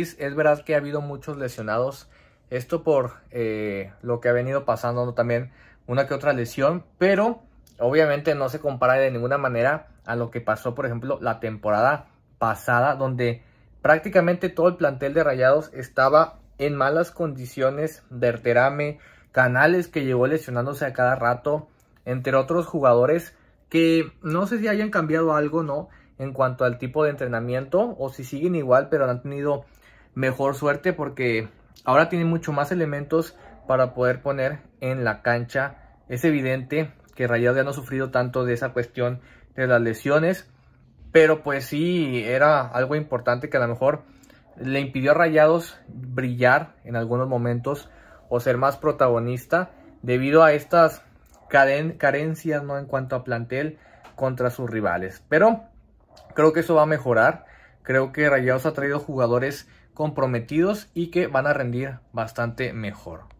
es verdad que ha habido muchos lesionados. Esto por eh, lo que ha venido pasando ¿no? también una que otra lesión, pero obviamente no se compara de ninguna manera a lo que pasó, por ejemplo, la temporada pasada, donde prácticamente todo el plantel de Rayados estaba en malas condiciones, Verterame, Canales que llegó lesionándose a cada rato, entre otros jugadores que no sé si hayan cambiado algo, ¿no? En cuanto al tipo de entrenamiento o si siguen igual, pero han tenido mejor suerte porque ahora tiene mucho más elementos para poder poner en la cancha. Es evidente que Rayados ya no ha sufrido tanto de esa cuestión de las lesiones, pero pues sí era algo importante que a lo mejor le impidió a Rayados brillar en algunos momentos o ser más protagonista debido a estas carencias ¿no? en cuanto a plantel contra sus rivales. Pero creo que eso va a mejorar. Creo que Rayados ha traído jugadores comprometidos y que van a rendir bastante mejor.